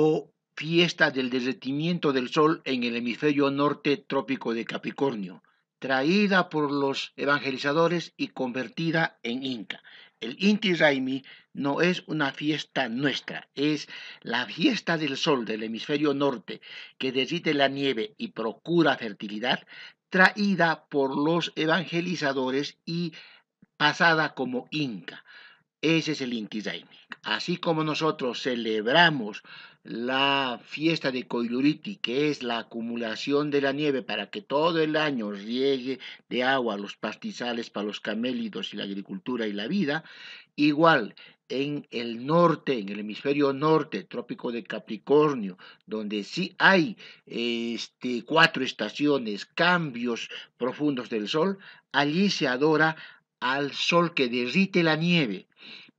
o Fiesta del derretimiento del sol en el hemisferio norte trópico de Capricornio, traída por los evangelizadores y convertida en Inca. El Inti Raimi no es una fiesta nuestra, es la fiesta del sol del hemisferio norte que derrite la nieve y procura fertilidad, traída por los evangelizadores y pasada como Inca. Ese es el Inti Así como nosotros celebramos la fiesta de Coiluriti, que es la acumulación de la nieve para que todo el año riegue de agua los pastizales para los camélidos y la agricultura y la vida, igual en el norte, en el hemisferio norte, trópico de Capricornio, donde sí hay este, cuatro estaciones, cambios profundos del sol, allí se adora al sol que derrite la nieve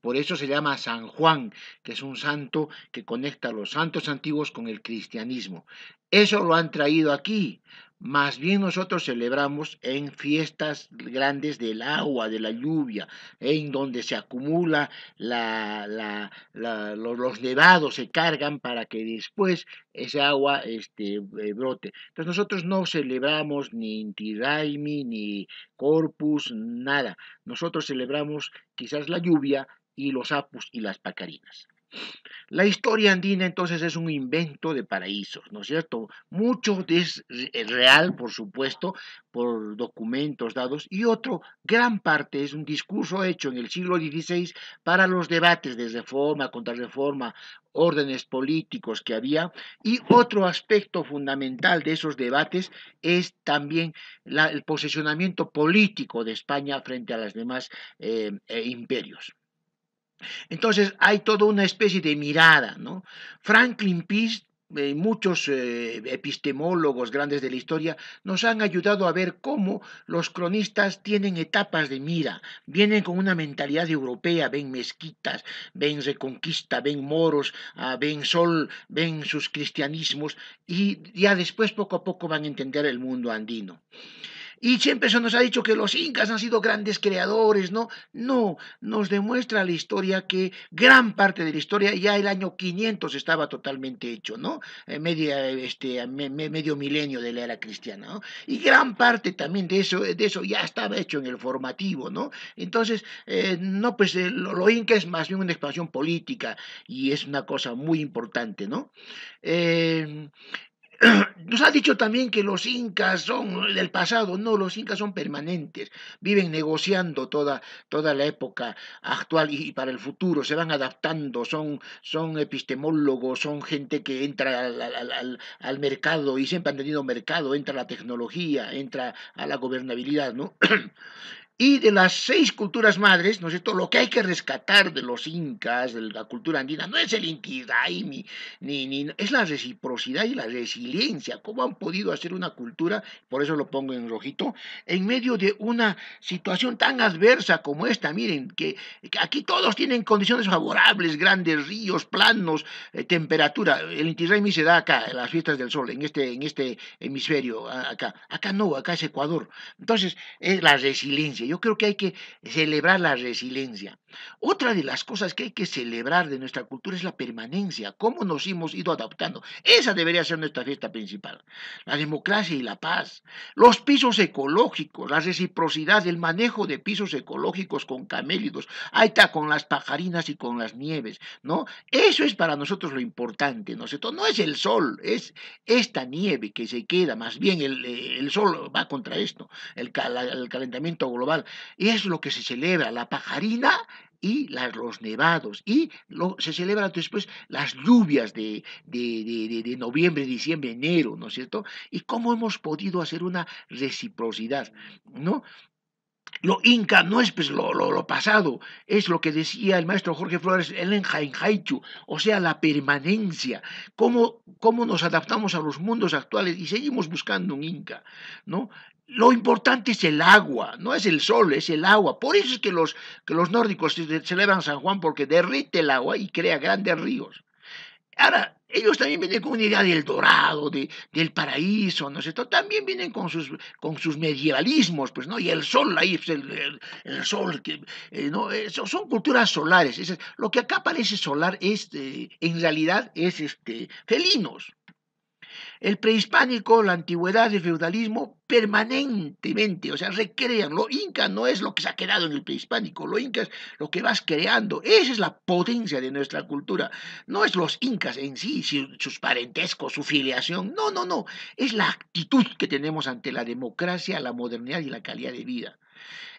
por eso se llama San Juan, que es un santo que conecta a los santos antiguos con el cristianismo. Eso lo han traído aquí. Más bien nosotros celebramos en fiestas grandes del agua, de la lluvia, ¿eh? en donde se acumula la, los, nevados, se cargan para que después ese agua este, eh, brote. Entonces nosotros no celebramos ni Intiraimi, ni Corpus, nada. Nosotros celebramos quizás la lluvia, y los apus y las pacarinas. La historia andina entonces es un invento de paraísos, ¿no es cierto? Mucho es real, por supuesto, por documentos dados, y otro, gran parte, es un discurso hecho en el siglo XVI para los debates de reforma, contrarreforma, órdenes políticos que había, y otro aspecto fundamental de esos debates es también el posicionamiento político de España frente a los demás eh, eh, imperios. Entonces hay toda una especie de mirada, ¿no? Franklin Pease eh, y muchos eh, epistemólogos grandes de la historia nos han ayudado a ver cómo los cronistas tienen etapas de mira, vienen con una mentalidad europea, ven mezquitas, ven reconquista, ven moros, ah, ven sol, ven sus cristianismos y ya después poco a poco van a entender el mundo andino. Y siempre se nos ha dicho que los incas han sido grandes creadores, ¿no? No, nos demuestra la historia que gran parte de la historia ya el año 500 estaba totalmente hecho, ¿no? En eh, media, este, medio milenio de la era cristiana, ¿no? Y gran parte también de eso, de eso ya estaba hecho en el formativo, ¿no? Entonces, eh, no, pues eh, lo, lo, inca es más bien una expansión política y es una cosa muy importante, ¿no? Nos ha dicho también que los incas son del pasado, no, los incas son permanentes, viven negociando toda, toda la época actual y, para el futuro, se van adaptando, son, son epistemólogos, son gente que entra al, al, mercado y siempre han tenido mercado, entra la tecnología, entra a la gobernabilidad, ¿no? Y de las seis culturas madres, ¿no es cierto? Lo que hay que rescatar de los incas, de la cultura andina, no es el intisraimi, ni, ni, es la reciprocidad y la resiliencia. ¿Cómo han podido hacer una cultura, por eso lo pongo en rojito, en medio de una situación tan adversa como esta? Miren, que, aquí todos tienen condiciones favorables, grandes ríos, planos, eh, temperatura. El inti se da acá, en las fiestas del sol, en este, en este hemisferio, acá. Acá no, acá es Ecuador. Entonces, es la resiliencia yo creo que hay que celebrar la resiliencia. Otra de las cosas que hay que celebrar de nuestra cultura es la permanencia, cómo nos hemos ido adaptando. Esa debería ser nuestra fiesta principal. La democracia y la paz, los pisos ecológicos, la reciprocidad, el manejo de pisos ecológicos con camélidos, ahí está, con las pajarinas y con las nieves, ¿no? Eso es para nosotros lo importante, ¿no es No es el sol, es esta nieve que se queda, más bien el, eh, sol va contra esto, el, el calentamiento global. Es lo que se celebra, la pajarina y los nevados, y se celebran después las lluvias de, noviembre, diciembre, enero, ¿no es cierto? Y cómo hemos podido hacer una reciprocidad, ¿no? Lo inca no es pues, lo, pasado, es lo que decía el maestro Jorge Flores en Haichu, o sea, la permanencia, cómo nos adaptamos a los mundos actuales y seguimos buscando un inca, ¿no? lo importante es el agua, no es el sol, es el agua. Por eso es que los, los nórdicos celebran San Juan porque derrite el agua y crea grandes ríos. Ahora, ellos también vienen con una idea del dorado, del paraíso, ¿no es También vienen con sus, con sus medievalismos, pues, ¿no? Y el sol ahí, pues, el, el, sol, que, eh, ¿no? son culturas solares. lo que acá parece solar es, este, en realidad, es este, felinos. El prehispánico, la antigüedad, el feudalismo, permanentemente, o sea, recrean. Lo inca no es lo que se ha quedado en el prehispánico, lo inca es lo que vas creando. Esa es la potencia de nuestra cultura. No es los incas en sí, sus parentescos, su filiación. No, no, no. Es la actitud que tenemos ante la democracia, la modernidad y la calidad de vida.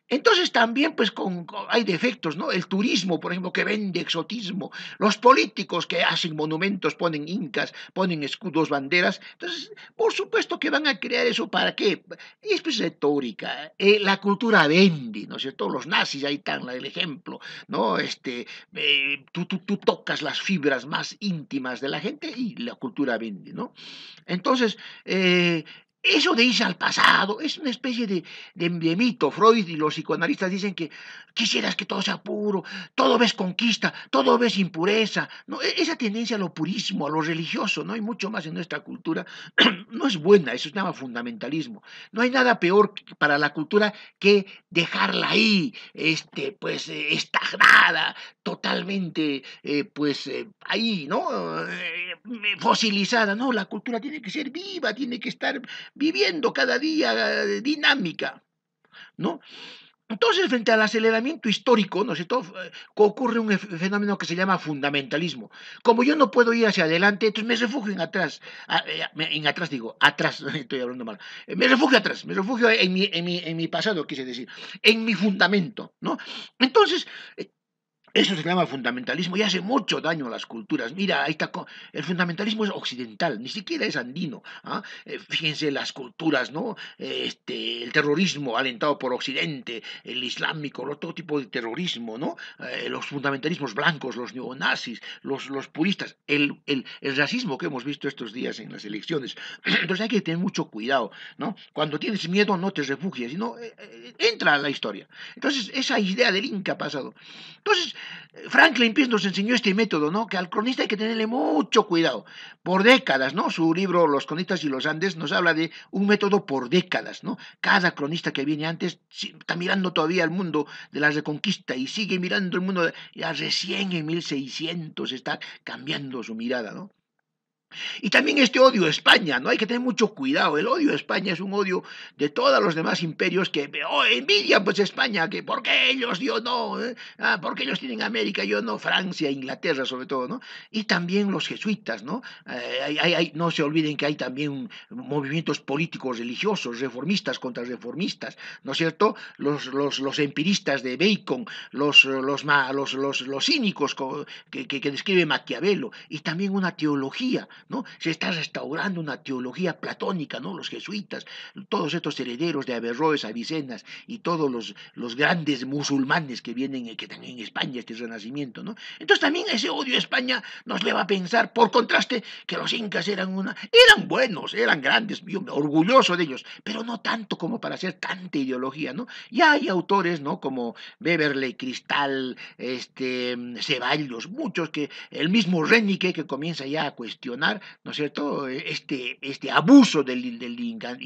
Entonces también pues con, hay defectos, ¿no? El turismo, por ejemplo, que vende exotismo, los políticos que hacen monumentos, ponen incas, ponen escudos, banderas. Entonces, por supuesto que van a crear eso para qué? es pues retórica. ¿eh? Eh, la cultura vende, ¿no es cierto? Los nazis ahí están el ejemplo, ¿no? Este, eh, tú, tú, tú tocas las fibras más íntimas de la gente y la cultura vende, ¿no? Entonces, eso de irse al pasado es una especie de, de, Freud y los psicoanalistas dicen que quisieras que todo sea puro, todo ves conquista, todo ves impureza. E, esa tendencia a lo purismo, a lo religioso, no hay mucho más en nuestra cultura, no es buena, eso se llama fundamentalismo. No hay nada peor para la cultura que dejarla ahí, este, pues eh, estagnada, totalmente, eh, pues eh, ahí, ¿no? fosilizada. No, la cultura tiene que ser viva, tiene que estar viviendo cada día eh, dinámica, ¿no? Entonces, frente al aceleramiento histórico, ¿no es cierto?, eh, ocurre un fenómeno que se llama fundamentalismo. Como yo no puedo ir hacia adelante, entonces me refugio en atrás, eh, en atrás digo, atrás, estoy hablando mal, me refugio atrás, me refugio en mi, en mi, en mi pasado, quise decir, en mi fundamento, ¿no? Entonces, eso se llama fundamentalismo y hace mucho daño a las culturas. Mira, ahí está, el fundamentalismo es occidental, ni siquiera es andino. ¿ah? Eh, fíjense las culturas, ¿no? Este, el terrorismo alentado por Occidente, el islámico, todo tipo de terrorismo, ¿no? Eh, los fundamentalismos blancos, los neonazis, los, los puristas, el, el, el, racismo que hemos visto estos días en las elecciones. Entonces hay que tener mucho cuidado, ¿no? Cuando tienes miedo no te refugies, sino eh, entra a la historia. Entonces esa idea del Inca pasado. Entonces, Franklin Pierce nos enseñó este método, ¿no? Que al cronista hay que tenerle mucho cuidado. Por décadas, ¿no? Su libro Los cronistas y los Andes nos habla de un método por décadas, ¿no? Cada cronista que viene antes está mirando todavía el mundo de la Reconquista y sigue mirando el mundo. De... Ya recién en 1600 está cambiando su mirada, ¿no? Y también este odio a España, ¿no? Hay que tener mucho cuidado. El odio a España es un odio de todos los demás imperios que oh, envidian pues España, que ¿por qué ellos yo no? ¿Eh? Ah, ¿Por qué ellos tienen América, yo no? Francia, Inglaterra sobre todo, ¿no? Y también los jesuitas, ¿no? Eh, hay, hay, no se olviden que hay también movimientos políticos religiosos, reformistas contra reformistas, ¿no es cierto? Los, los, los empiristas de Bacon, los, los, los, los, los cínicos que, que, que describe Maquiavelo, y también una teología ¿no? Se está restaurando una teología platónica, ¿no? Los jesuitas, todos estos herederos de Averroes, Avicenas y todos los, los grandes musulmanes que vienen, eh, que están en España, este renacimiento, ¿no? Entonces también ese odio a España nos lleva a pensar, por contraste, que los incas eran una, eran buenos, eran grandes, yo orgulloso de ellos, pero no tanto como para hacer tanta ideología, ¿no? Ya hay autores, ¿no? Como Beverley, Cristal, este, Ceballos, muchos que el mismo Renique que comienza ya a cuestionar ¿no es cierto?, e, este, este abuso del, del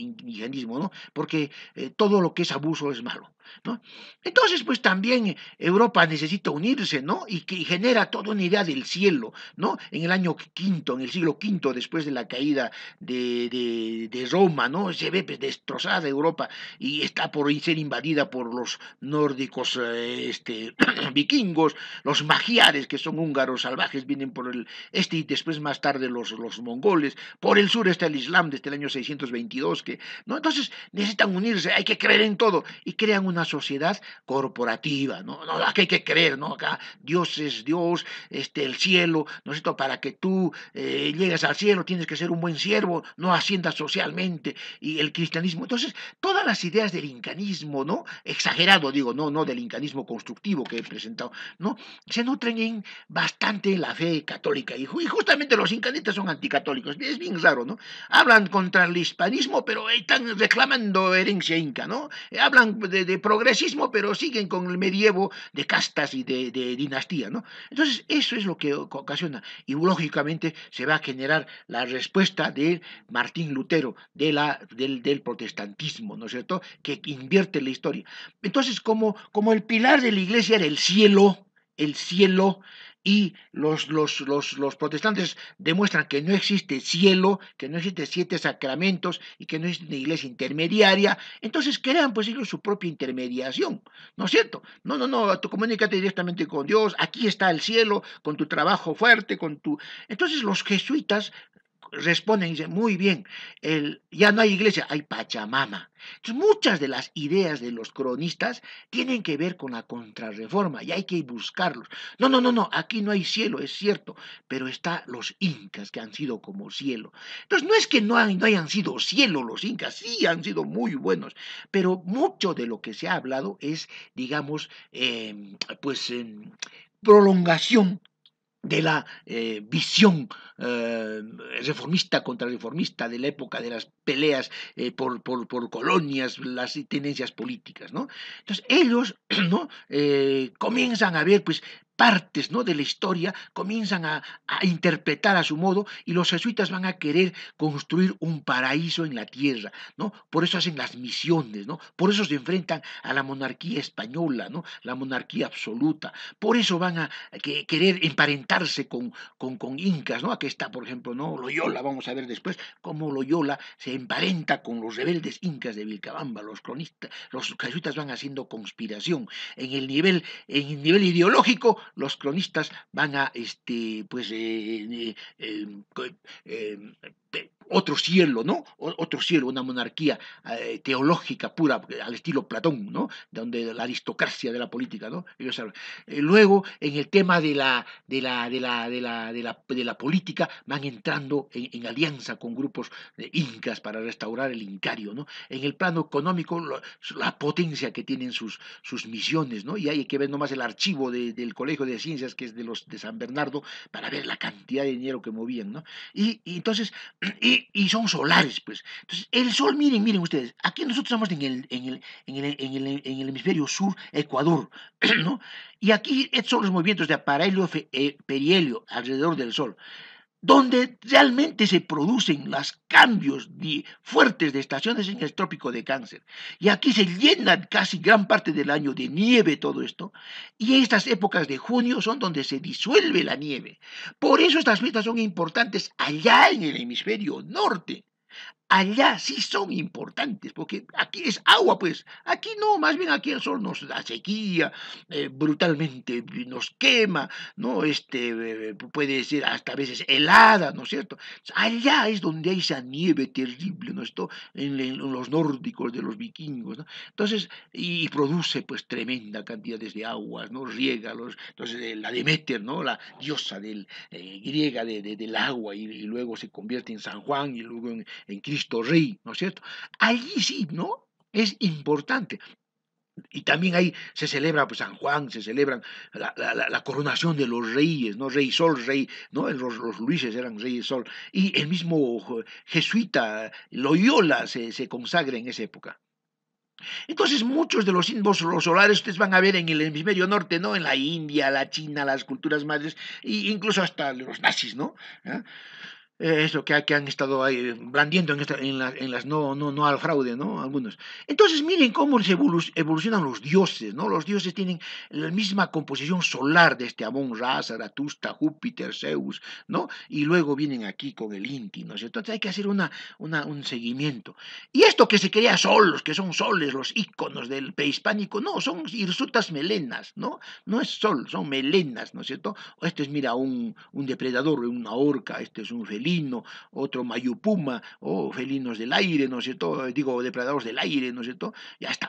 indigenismo, ¿no? Porque eh, todo lo que es abuso es malo. ¿no? Entonces, pues también eh, Europa necesita unirse, ¿no? Y que genera toda una idea del cielo, ¿no? En el año quinto, en el siglo quinto después de la caída de, Roma, ¿no? Se ve pues, destrozada Europa y está por ser invadida por los nórdicos eh, este, vikingos, los magiares, que son húngaros salvajes, vienen por el este y después más tarde los, los mongoles, por el sur está el Islam desde el año 622, que, ¿no? Entonces necesitan unirse, hay que creer en todo y crean una sociedad corporativa, ¿no? no aquí hay que creer, ¿no? Acá Dios es Dios, este, el cielo, ¿no es cierto? Para que tú eh, llegues al cielo tienes que ser un buen siervo, no hacienda socialmente, y el cristianismo. Entonces, todas las ideas del incanismo, ¿no? Exagerado, digo, no, no del incanismo constructivo que he presentado, ¿no? Se nutren en bastante la fe católica, y justamente los incanistas son anticatólicos, es bien raro, ¿no? Hablan contra el hispanismo, pero están reclamando herencia inca, ¿no? Hablan de, de progresismo, pero siguen con el medievo de castas y de, dinastía, ¿no? Entonces, eso es lo que ocasiona. Y lógicamente se va a generar la respuesta de Martín Lutero, de la, del, del protestantismo, ¿no es cierto?, que invierte la historia. Entonces, como, como el pilar de la iglesia era el cielo, el cielo, y los, los, protestantes demuestran que no existe cielo, que no existe siete sacramentos y que no existe una iglesia intermediaria, entonces crean pues ellos su propia intermediación, ¿no es cierto? No, no, no, tú comunícate directamente con Dios, aquí está el cielo, con tu trabajo fuerte, con tu... Entonces los jesuitas responden y dicen, muy bien, el, ya no hay iglesia, hay Pachamama. Entonces, muchas de las ideas de los cronistas tienen que ver con la contrarreforma y hay que buscarlos. No, no, no, no, aquí no hay cielo, es cierto, pero está los incas que han sido como cielo. Entonces, no es que no, hayan sido cielo los incas, sí han sido muy buenos, pero mucho de lo que se ha hablado es, digamos, em, pues em, prolongación de la eh, visión eh, reformista, contrarreformista de la época de las peleas eh, por, por, colonias, las tendencias políticas, ¿no? Entonces ellos, ¿no? Eh, comienzan a ver, pues, partes ¿no? de la historia comienzan a, interpretar a su modo y los jesuitas van a querer construir un paraíso en la tierra, ¿no? Por eso hacen las misiones, ¿no? Por eso se enfrentan a la monarquía española, ¿no? La monarquía absoluta. Por eso van a querer emparentarse con, con, incas, ¿no? Aquí está, por ejemplo, ¿no? Loyola, vamos a ver después cómo Loyola se emparenta con los rebeldes incas de Vilcabamba, los cronistas, los jesuitas van haciendo conspiración. En el nivel, en el nivel ideológico, los cronistas van a este, pues, eh, eh, eh, em, em, eh otro cielo, ¿no? Otro cielo, una monarquía eh, teológica pura, al estilo Platón, ¿no? Donde la aristocracia de la política, ¿no? Eh, luego, en el tema de la, de la, de la, de la, política, van entrando en, alianza con grupos de incas para restaurar el incario, ¿no? En el plano económico, la potencia que tienen sus, sus misiones, ¿no? Y hay que ver nomás el archivo del Colegio de Ciencias, que es de los de San Bernardo, para ver la cantidad de dinero que movían, ¿no? Y, entonces, y son solares, pues. Entonces, el sol, miren, miren ustedes, aquí nosotros estamos en el, en el, en el, en el, hemisferio sur, Ecuador, ¿no? Y aquí estos son los movimientos de aparelio eh, perihelio alrededor del sol donde realmente se producen los cambios de, fuertes de estaciones en el trópico de cáncer. Y aquí se llena casi gran parte del año de nieve todo esto, y estas épocas de junio son donde se disuelve la nieve. Por eso estas fiestas son importantes allá en el hemisferio norte allá sí son importantes, porque aquí es agua, pues. Aquí no, más bien aquí el sol nos da sequía, eh, brutalmente nos quema, ¿no? Este, eh, puede ser hasta a veces helada, ¿no es cierto? Allá es donde hay esa nieve terrible, ¿no? Esto en, los nórdicos de los vikingos, ¿no? Entonces, y, produce pues tremenda cantidad de aguas, ¿no? Riega entonces eh, la Demeter, ¿no? La diosa del, griega de, del agua y, luego se convierte en San Juan y luego en Cristo Cristo Rey, ¿no es cierto? Allí sí, ¿no? Es importante. Y también ahí se celebra pues, San Juan, se celebran la, coronación de los reyes, ¿no? Rey Sol, rey, ¿no? Los, los Luises eran reyes Sol. Y el mismo jesuita Loyola se, consagra en esa época. Entonces, muchos de los símbolos solares ustedes van a ver en el hemisferio norte, ¿no? En la India, la China, las culturas madres, e incluso hasta los nazis, ¿no? ¿Ah? eh, eso que, que, han estado ahí blandiendo en, las no, no, no al fraude, ¿no? Algunos. Entonces, miren cómo se evolucionan los dioses, ¿no? Los dioses tienen la misma composición solar de este Amón Ra, Atusta, Júpiter, Zeus, ¿no? Y luego vienen aquí con el Inti, ¿no? Entonces hay que hacer una, un seguimiento. Y esto que se crea solos, que son soles, los íconos del prehispánico, no, son hirsutas melenas, ¿no? No es sol, son melenas, ¿no es cierto? Este es, mira, un, un depredador, una orca, este es un feliz otro mayupuma, o oh, felinos del aire, ¿no es cierto? Digo, depredadores del aire, ¿no es cierto? Ya está.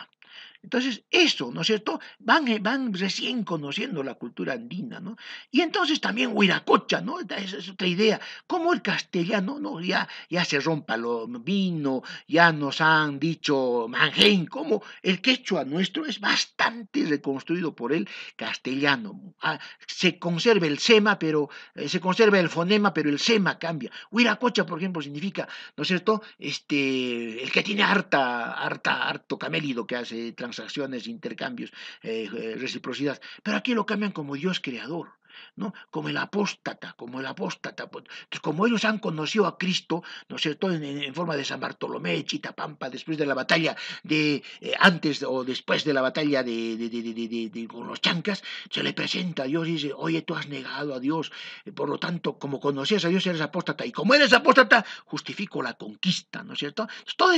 Entonces, eso, ¿no es cierto? Van, eh, van recién conociendo la cultura andina, ¿no? Y entonces también Huiracocha, ¿no? Esa es otra idea. ¿Cómo el castellano, ¿no? Ya, ya se rompa lo vino, ya nos han dicho manjén, cómo el quechua nuestro es bastante reconstruido por el castellano. Ah, se conserva el sema, pero eh, se conserva el fonema, pero el sema cambia. Huiracocha, por ejemplo, significa, ¿no es cierto? Este, el que tiene harta, harta, harto camélido que hace transacciones, intercambios, eh, eh, reciprocidad. Pero aquí lo cambian como Dios creador. ¿no? Como el apóstata, como el apóstata. Pues, como ellos han conocido a Cristo, ¿no es cierto?, en, forma de San Bartolomé, Chitapampa, después de la batalla de, eh, antes o después de la batalla de, con los chancas, se le presenta a Dios y dice, oye, tú has negado a Dios, eh, por lo tanto, como conocías a Dios, eres apóstata, y como eres apóstata, justifico la conquista, ¿no es cierto? todo,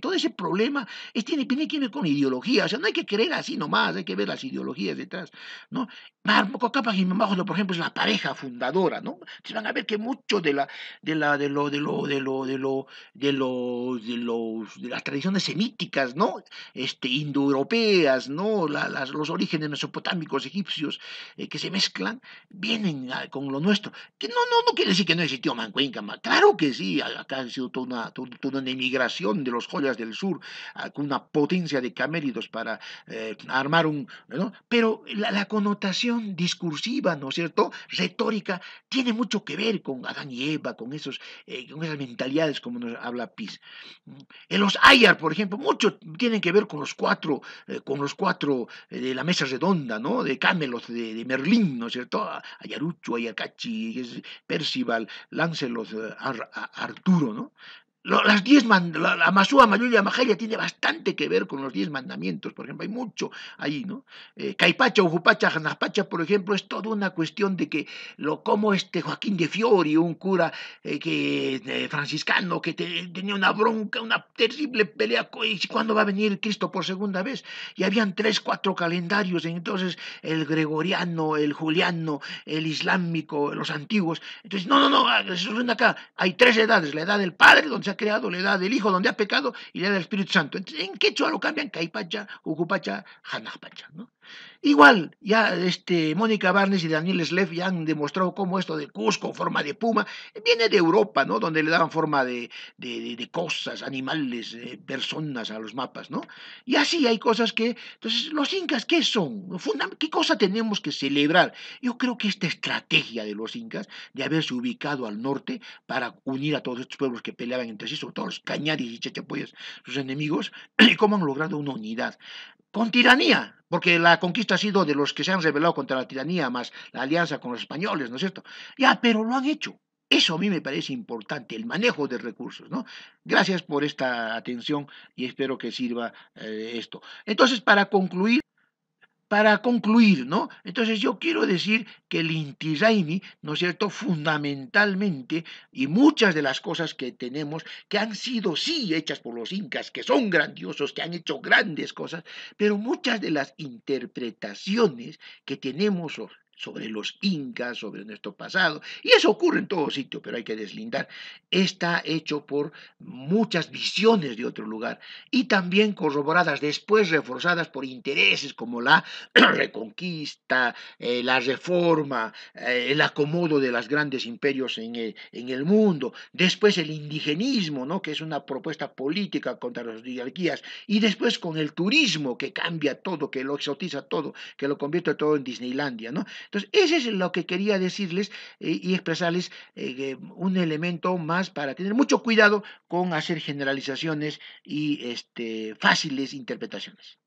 todo ese problema es, tiene, tiene que ver con ideología, o sea, no hay que creer así nomás, hay que ver las ideologías detrás, ¿no? marco y por ejemplo, es la pareja fundadora, ¿no? Entonces van a ver que mucho de la de la de lo de lo de lo de lo de lo de, los, de las tradiciones semíticas, ¿no? Este indoeuropeas, ¿no? los orígenes mesopotámicos egipcios eh, que se mezclan vienen con lo nuestro. Que no no no quiere decir que no existió Mancuenca, claro que sí, acá ha sido toda una toda, emigración de los joyas del sur con una potencia de caméridos para eh, armar un, ¿no? Pero la, connotación discursiva no es cierto? Retórica tiene mucho que ver con Adán y Eva, con, esos, eh, esas mentalidades como nos habla Piz. En mm, los Ayar, por ejemplo, mucho tienen que ver con los cuatro, eh, con los cuatro eh, de la mesa redonda, ¿no? De Camelot, de, Merlín, ¿no es cierto? Ayarucho, Ayacachi, Percival, Lancelot, Arturo, ¿no? las diez mandamientos, la, Masúa, Mayuya, Majaya tiene bastante que ver con los diez mandamientos, por ejemplo, hay mucho ahí, ¿no? Eh, Caipacha, Ujupacha, Janapacha, por ejemplo, es toda una cuestión de que lo como este Joaquín de Fiori, un cura eh, que, eh, franciscano que tenía una bronca, una terrible pelea, ¿cuándo va a venir Cristo por segunda vez? Y habían tres, cuatro calendarios, entonces el gregoriano, el juliano, el islámico, los antiguos, entonces, no, no, no, ah, acá, hay tres edades, la edad del padre, donde se creado, le da del Hijo donde ha pecado y le da del Espíritu Santo. en quechua lo cambian caipacha, ucupacha, janapacha, ¿no? Igual, ya este, Mónica Barnes y Daniel Slev ya han demostrado cómo esto de Cusco, forma de puma, viene de Europa, ¿no? Donde le daban forma de, cosas, animales, eh, personas a los mapas, ¿no? Y así hay cosas que. Entonces, los incas, ¿qué son? ¿Qué cosa tenemos que celebrar? Yo creo que esta estrategia de los incas, de haberse ubicado al norte para unir a todos estos pueblos que peleaban entre sí, sobre todo los cañaris y chachapoyas, sus enemigos, y cómo han logrado una unidad. Con tiranía, porque la conquista ha sido de los que se han rebelado contra la tiranía, más la alianza con los españoles, ¿no es cierto? Ya, pero lo han hecho. Eso a mí me parece importante, el manejo de recursos, ¿no? Gracias por esta atención y espero que sirva eh, esto. Entonces, para concluir, para concluir, ¿no? Entonces yo quiero decir que el Inti ¿no es cierto?, fundamentalmente, y muchas de las cosas que tenemos, que han sido sí hechas por los incas, que son grandiosos, que han hecho grandes cosas, pero muchas de las interpretaciones que tenemos sobre los incas, sobre nuestro pasado. Y eso ocurre en todo sitio, pero hay que deslindar. Está hecho por muchas visiones de otro lugar y también corroboradas, después reforzadas por intereses como la reconquista, eh, la reforma, eh, el acomodo de los grandes imperios en el, en el, mundo, después el indigenismo, ¿no? que es una propuesta política contra las oligarquías, y después con el turismo que cambia todo, que lo exotiza todo, que lo convierte todo en Disneylandia. ¿no? Entonces, eso es lo que quería decirles eh, y expresarles eh, un elemento más para tener mucho cuidado con hacer generalizaciones y este, fáciles interpretaciones.